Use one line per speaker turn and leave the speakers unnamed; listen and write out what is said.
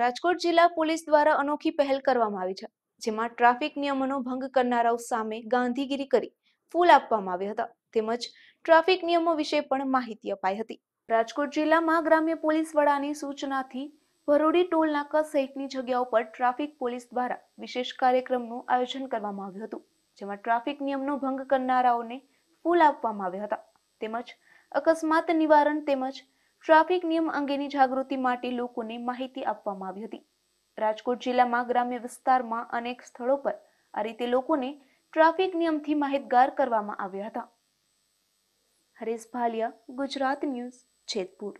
રાજકોટ જિલ્લા પોલીસ દ્વારા અનોખી પહેલ કરવામાં આવી છે જેમાં ટ્રાફિક નિયમોનો ભંગ કરનારાઓ સામે ગાંધીગીરી કરી ફૂલ આપવામાં આવ્યા હતા તેમજ ટ્રાફિક નિયમો વિશે પણ માહિતી અપાઈ હતી રાજકોટ જિલ્લામાં ગ્રામ્ય પોલીસ વડાની સૂચનાથી ભરોડી ટોલ નાકા સહિતની જગ્યાઓ પર ટ્રાફિક પોલીસ દ્વારા વિશેષ કાર્યક્રમનું આયોજન કરવામાં આવ્યું હતું જેમાં ટ્રાફિક નિયમનો ભંગ કરનારાઓને ફૂલ આપવામાં આવ્યા હતા તેમજ અકસ્માત નિવારણ તેમજ ટ્રાફિક નિયમ અંગેની જાગૃતિ માટે લોકોને માહિતી આપવામાં આવી હતી રાજકોટ જિલ્લામાં ગ્રામ્ય વિસ્તારમાં અનેક સ્થળો પર આ રીતે લોકોને ટ્રાફિક નિયમથી માહિતગાર કરવામાં આવ્યા હતા હરેશ ભાલિયા ગુજરાત ન્યૂઝ જેતપુર